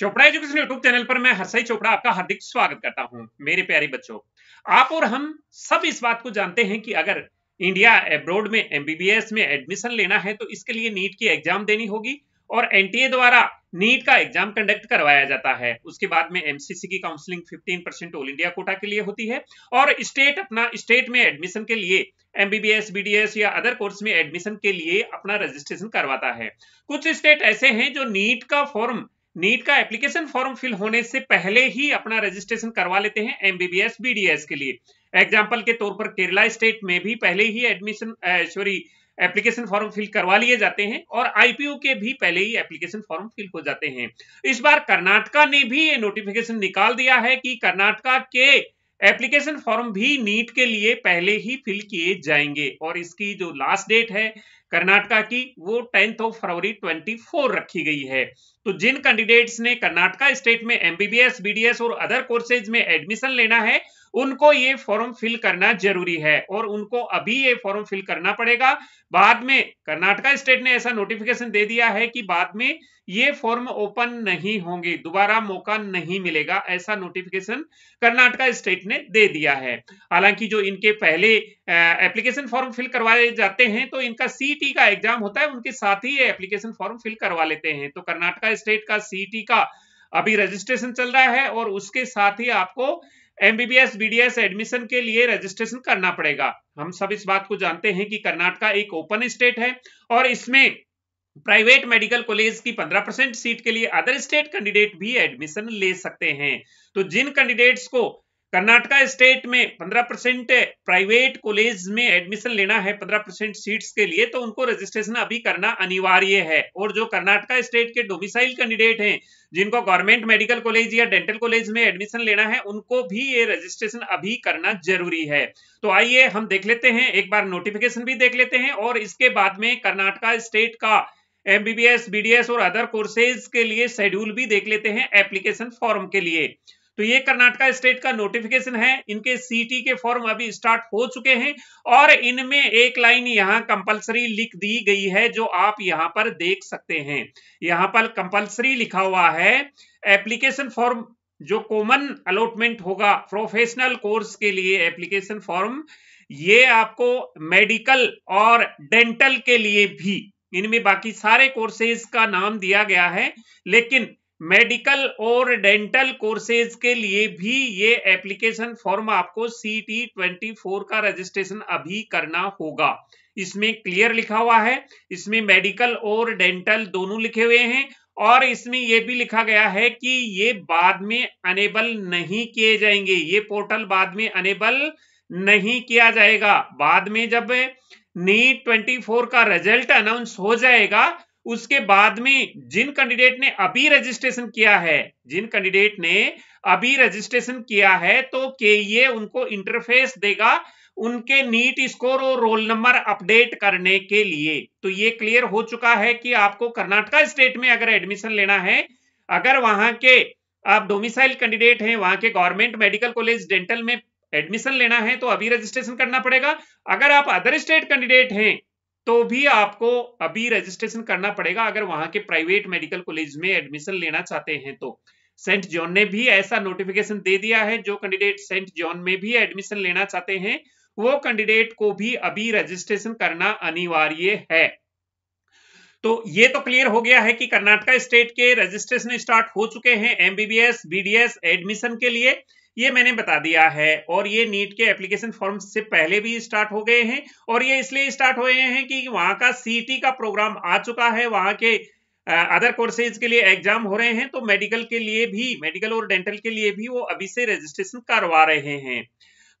Chopra education YouTube channel पर मैं हरसाई चोपड़ा आपका हार्दिक स्वागत करता हूं मेरे प्यारे बच्चों आप और हम सब इस बात को जानते हैं कि अगर इंडिया एब्रोड में एमबीबीएस में एडमिशन लेना है तो इसके लिए नीट की एग्जाम देनी होगी और एनटीए द्वारा नीट का एग्जाम कंडक्ट करवाया जाता है उसके बाद में एमसीसी की counselling 15 percent all India quota के लिए होती है और स्टेट अपना स्टेट में एडमिशन के लिए एमबीबीएस बीडीएस या अदर कोर्स में एडमिशन के लिए अपना रजिस्ट्रेशन करवाता है कुछ स्टेट ऐसे हैं जो नीट का फॉर्म नीट का एप्लीकेशन फॉर्म फिल होने से पहले ही अपना रजिस्ट्रेशन करवा लेते हैं एमबीबीएस बीडीएस के लिए एग्जाम्पल के तौर पर केरला स्टेट में भी पहले ही admission sorry application form fill करवा लिए जाते हैं और आईपीओ के भी पहले ही एप्लीकेशन फॉर्म फिल हो जाते हैं इस बार कर्नाटका ने भी ये नोटिफिकेशन निकाल दिया है कि कर्नाटका के एप्लीकेशन फॉर्म भी नीट के लिए पहले ही फिल किए जाएंगे और इसकी जो लास्ट डेट है कर्नाटका की वो टेंथ ऑफ फरवरी 24 रखी गई है तो जिन कैंडिडेट्स ने कर्नाटका स्टेट में एमबीबीएस बीडीएस और अदर कोर्सेज में एडमिशन लेना है उनको ये फॉर्म फिल करना जरूरी है और उनको अभी ये फॉर्म फिल करना पड़ेगा बाद में कर्नाटका स्टेट ने ऐसा नोटिफिकेशन दे दिया है कि बाद में ये फॉर्म ओपन नहीं होंगे दोबारा मौका नहीं मिलेगा ऐसा नोटिफिकेशन कर्नाटका स्टेट ने दे दिया है हालांकि जो इनके पहले एप्लीकेशन फॉर्म फिल करवाए जाते हैं तो इनका सीटी का एग्जाम होता है उनके साथ ही ये एप्लीकेशन फॉर्म फिल करवा लेते हैं तो कर्नाटका स्टेट का सीटी का अभी रजिस्ट्रेशन चल रहा है और उसके साथ ही आपको एमबीबीएस बीडीएस एडमिशन के लिए रजिस्ट्रेशन करना पड़ेगा हम सब इस बात को जानते हैं कि कर्नाटका एक ओपन स्टेट है और इसमें प्राइवेट मेडिकल कॉलेज की 15 परसेंट सीट के लिए अदर स्टेट कैंडिडेट भी एडमिशन ले सकते हैं तो जिन कैंडिडेट्स को कर्नाटका स्टेट में 15 परसेंट प्राइवेट कॉलेज में एडमिशन लेना है 15 परसेंट सीट्स के लिए तो उनको रजिस्ट्रेशन अभी करना अनिवार्य है और जो कर्नाटका स्टेट के डोमिसाइल कैंडिडेट हैं जिनको गवर्नमेंट मेडिकल कॉलेज या डेंटल कॉलेज में एडमिशन लेना है उनको भी ये रजिस्ट्रेशन अभी करना जरूरी है तो आइए हम देख लेते हैं एक बार नोटिफिकेशन भी देख लेते हैं और इसके बाद में कर्नाटका स्टेट का एमबीबीएस बीडीएस और अदर कोर्सेज के लिए शेड्यूल भी देख लेते हैं एप्लीकेशन फॉर्म के लिए तो ये कर्नाटका स्टेट का नोटिफिकेशन है इनके सीटी के फॉर्म अभी स्टार्ट हो चुके हैं और इनमें एक लाइन यहाँ कंपलसरी लिख दी गई है जो आप यहाँ पर देख सकते हैं यहाँ पर कंपलसरी लिखा हुआ है एप्लीकेशन फॉर्म जो कॉमन अलॉटमेंट होगा प्रोफेशनल कोर्स के लिए एप्लीकेशन फॉर्म ये आपको मेडिकल और डेंटल के लिए भी इनमें बाकी सारे कोर्सेज का नाम दिया गया है लेकिन मेडिकल और डेंटल कोर्सेज के लिए भी ये एप्लीकेशन फॉर्म आपको सी टी ट्वेंटी फोर का रजिस्ट्रेशन अभी करना होगा इसमें क्लियर लिखा हुआ है इसमें मेडिकल और डेंटल दोनों लिखे हुए हैं और इसमें यह भी लिखा गया है कि ये बाद में अनेबल नहीं किए जाएंगे ये पोर्टल बाद में अनेबल नहीं किया जाएगा बाद में जब नीट 24 e का रिजल्ट अनाउंस हो जाएगा उसके बाद में जिन कैंडिडेट ने अभी रजिस्ट्रेशन किया है जिन कैंडिडेट ने अभी रजिस्ट्रेशन किया है तो के ये e उनको इंटरफेस देगा उनके नीट स्कोर और रोल नंबर अपडेट करने के लिए तो ये क्लियर हो चुका है कि आपको कर्नाटका स्टेट में अगर एडमिशन लेना है अगर वहां के आप डोमिसाइल कैंडिडेट हैं वहां के गवर्नमेंट मेडिकल कॉलेज डेंटल में एडमिशन लेना है तो अभी रजिस्ट्रेशन करना पड़ेगा अगर आप अदर स्टेट कैंडिडेट हैं तो भी आपको अभी रजिस्ट्रेशन करना पड़ेगा अगर वहां के प्राइवेट मेडिकल कॉलेज में एडमिशन लेना चाहते हैं तो सेंट जॉन ने भी ऐसा नोटिफिकेशन दे दिया है जो कैंडिडेट सेंट जॉन में भी एडमिशन लेना चाहते हैं वो कैंडिडेट को भी अभी रजिस्ट्रेशन करना अनिवार्य है तो ये तो क्लियर हो गया है कि कर्नाटका स्टेट के रजिस्ट्रेशन स्टार्ट हो चुके हैं एमबीबीएस बीडीएस एडमिशन के लिए ये मैंने बता दिया है और ये नीट के एप्लीकेशन फॉर्म से पहले भी स्टार्ट हो गए हैं और ये इसलिए स्टार्ट हुए हैं कि वहां का सी का प्रोग्राम आ चुका है वहां के अदर कोर्सेज के लिए एग्जाम हो रहे हैं तो मेडिकल के लिए भी मेडिकल और डेंटल के लिए भी वो अभी से रजिस्ट्रेशन करवा रहे हैं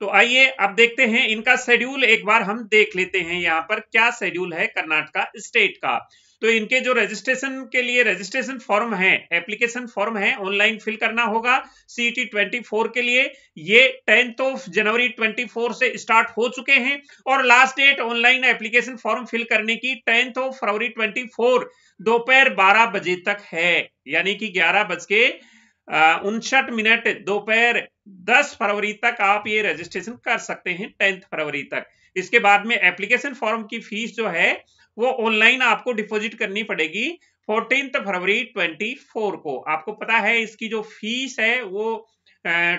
तो आइए अब देखते हैं इनका शेड्यूल एक बार हम देख लेते हैं यहाँ पर क्या शेड्यूल है कर्नाटका स्टेट का तो इनके जो रजिस्ट्रेशन के लिए रजिस्ट्रेशन फॉर्म है एप्लीकेशन फॉर्म है ऑनलाइन फिल करना होगा ट्वेंटी 24 e के लिए ये टेंथ ऑफ जनवरी 24 से स्टार्ट हो चुके हैं और last date online application form fill करने की टेंथ ऑफ फरवरी 24 दोपहर 12 बजे तक है यानी कि ग्यारह बज के उनसठ मिनट दोपहर 10 फरवरी तक आप ये रजिस्ट्रेशन कर सकते हैं टेंथ फरवरी तक इसके बाद में एप्लीकेशन फॉर्म की फीस जो है वो ऑनलाइन आपको डिपॉजिट करनी पड़ेगी फोर्टीन फरवरी ट्वेंटी फोर को आपको पता है इसकी जो फीस है वो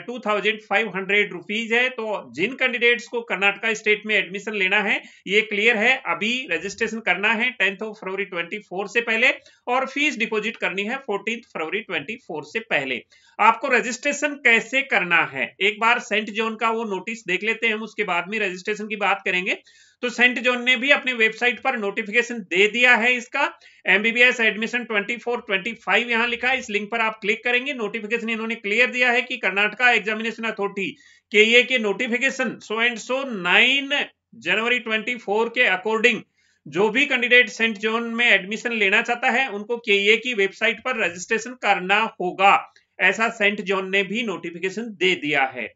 two thousand five hundred rupees है तो जिन कैंडिडेट्स को कर्नाटका स्टेट में एडमिशन लेना है ये क्लियर है अभी रजिस्ट्रेशन करना है tenth of February twenty four से पहले और फीस डिपोजिट करनी है फोर्टीन फरवरी ट्वेंटी फोर से पहले आपको रजिस्ट्रेशन कैसे करना है एक बार सेंट जोन का वो नोटिस देख लेते हैं हम उसके बाद में रजिस्ट्रेशन की बात करेंगे तो सेंट जॉन ने भी अपने वेबसाइट पर नोटिफिकेशन दे दिया है इसका एमबीबीएस एडमिशन 24 25 यहां लिखा है इस लिंक पर आप क्लिक करेंगे नोटिफिकेशन इन्होंने क्लियर दिया है कि कर्नाटका एग्जामिनेशन अथॉरिटी के ये के notification so and so nine January twenty के अकॉर्डिंग जो भी कैंडिडेट सेंट जॉन में एडमिशन लेना चाहता है उनको के की वेबसाइट पर रजिस्ट्रेशन करना होगा ऐसा सेंट जॉन ने भी नोटिफिकेशन दे दिया है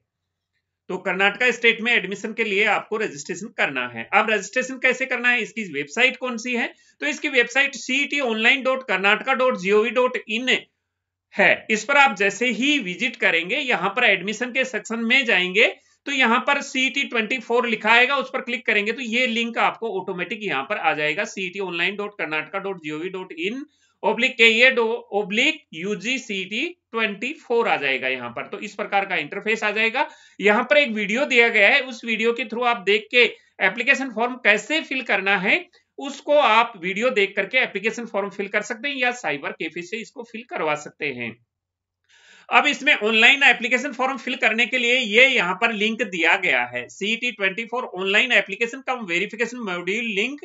तो कर्नाटका स्टेट में एडमिशन के लिए आपको रजिस्ट्रेशन करना है अब रजिस्ट्रेशन कैसे करना है इसकी वेबसाइट कौन सी है तो इसकी website CET online dot Karnataka dot G O V dot in है इस पर आप जैसे ही विजिट करेंगे यहां पर एडमिशन के सेक्शन में जाएंगे तो यहां पर सीईटी ट्वेंटी फोर लिखा आएगा उस पर क्लिक करेंगे तो ये लिंक आपको ऑटोमेटिक यहां पर आ जाएगा CET online dot Karnataka dot G O V dot in oblique के ये ओब्लिक यूजी सीईटी 24 आ जाएगा यहाँ पर तो इस प्रकार का इंटरफेस आ जाएगा यहाँ पर एक वीडियो दिया गया है उस वीडियो के थ्रू आप देख के एप्लीकेशन फॉर्म कैसे फिल करना है उसको आप वीडियो देख करके एप्लीकेशन फॉर्म फिल कर सकते हैं या साइबर कैफे से इसको फिल करवा सकते हैं अब इसमें ऑनलाइन एप्लीकेशन फॉर्म फिल करने के लिए ये यहाँ पर लिंक दिया गया है CET twenty four online application cum verification module link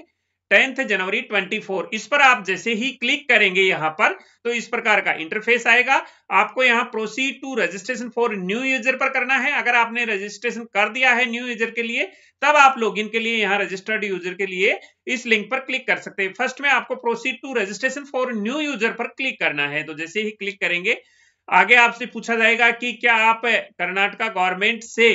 tenth January 24 इस पर आप जैसे ही क्लिक करेंगे यहां पर तो इस प्रकार का इंटरफेस आएगा आपको यहां proceed to registration for new user पर करना है अगर आपने रजिस्ट्रेशन कर दिया है न्यू यूजर के लिए तब आप लॉगिन के लिए यहां रजिस्टर्ड यूजर के लिए इस लिंक पर क्लिक कर सकते हैं फर्स्ट में आपको proceed to registration for new user पर क्लिक करना है तो जैसे ही क्लिक करेंगे आगे आपसे पूछा जाएगा कि क्या आप कर्नाटका गवर्नमेंट से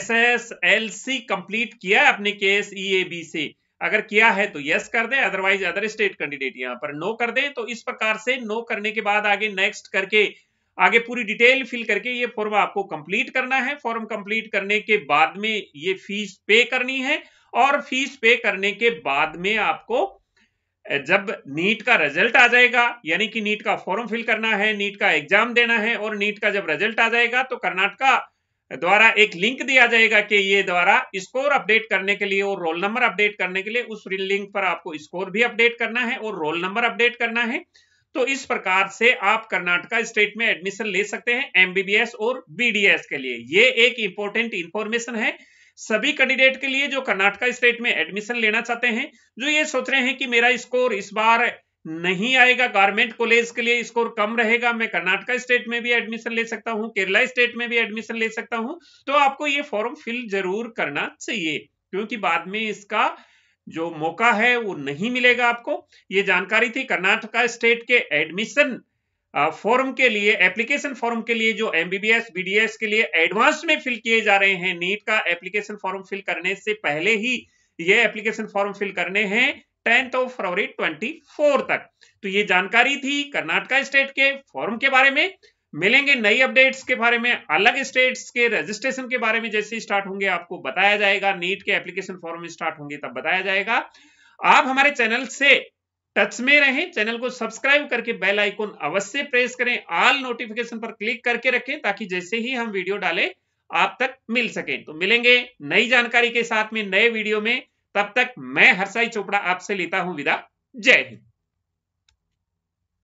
S S L C complete किया है अपने के ई ए बी से अगर किया है तो यस कर दे अदरवाइज अदर स्टेट कैंडिडेट यहाँ पर नो कर दे तो इस प्रकार से नो करने के बाद आगे नेक्स्ट करके आगे पूरी डिटेल फिल करके ये फॉर्म आपको कंप्लीट करना है फॉर्म कंप्लीट करने के बाद में ये फीस पे करनी है और फीस पे करने के बाद में आपको जब नीट का रिजल्ट आ जाएगा यानी कि नीट का फॉर्म फिल करना है नीट का एग्जाम देना है और नीट का जब रिजल्ट आ जाएगा तो कर्नाटका द्वारा एक लिंक दिया जाएगा कि ये द्वारा स्कोर अपडेट करने के लिए और रोल नंबर अपडेट करने के लिए उस लिंक पर आपको स्कोर भी अपडेट करना है और रोल नंबर अपडेट करना है तो इस प्रकार से आप कर्नाटका स्टेट में एडमिशन ले सकते हैं एमबीबीएस और बीडीएस के लिए ये एक इंपॉर्टेंट इंफॉर्मेशन है सभी कैंडिडेट के लिए जो कर्नाटका स्टेट में एडमिशन लेना चाहते हैं जो ये सोच रहे हैं कि मेरा स्कोर इस बार नहीं आएगा गवर्नमेंट कॉलेज के लिए स्कोर कम रहेगा मैं कर्नाटका स्टेट में भी एडमिशन ले सकता हूँ केरला स्टेट में भी एडमिशन ले सकता हूँ तो आपको ये फॉर्म फिल जरूर करना चाहिए क्योंकि बाद में इसका जो मौका है वो नहीं मिलेगा आपको ये जानकारी थी कर्नाटका स्टेट के एडमिशन फॉर्म के लिए एप्लीकेशन फॉर्म के लिए जो एमबीबीएस बीडीएस के लिए एडवांस में फिल किए जा रहे हैं नीट का एप्लीकेशन फॉर्म फिल करने से पहले ही ये एप्लीकेशन फॉर्म फिल करने हैं टेंथ ऑफ फरवरी 24 तक तो ये जानकारी थी कर्नाटका स्टेट के फॉर्म के बारे में मिलेंगे नई अपडेट्स के बारे में अलग स्टेट्स के रजिस्ट्रेशन के बारे में जैसे स्टार्ट होंगे आपको बताया जाएगा नीट के एप्लीकेशन फॉर्म स्टार्ट होंगे तब बताया जाएगा आप हमारे चैनल से टच में रहें चैनल को सब्सक्राइब करके बेल आइकॉन अवश्य प्रेस करें ऑल नोटिफिकेशन पर क्लिक करके रखें ताकि जैसे ही हम वीडियो डालें आप तक मिल सके तो मिलेंगे नई जानकारी के साथ में नए वीडियो में तब तक मैं हर्षाई चोपड़ा आपसे लेता हूं विदा जय हिंद